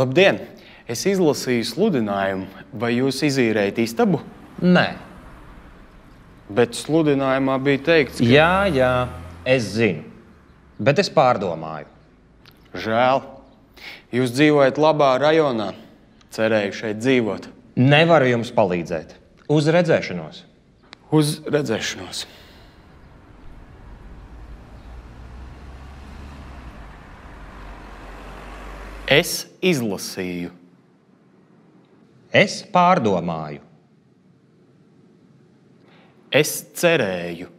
Labdien! Es izlasīju sludinājumu, vai jūs izīrējat istabu? Nē. Bet sludinājumā bija teikts, ka. Jā, jā, es zinu. Bet es pārdomāju. Žēl. Jūs dzīvojat labā rajonā. Cerēju šeit dzīvot. Nevaru jums palīdzēt. Uz redzēšanos. Uz redzēšanos. Es izlasīju. Es pārdomāju. Es cerēju.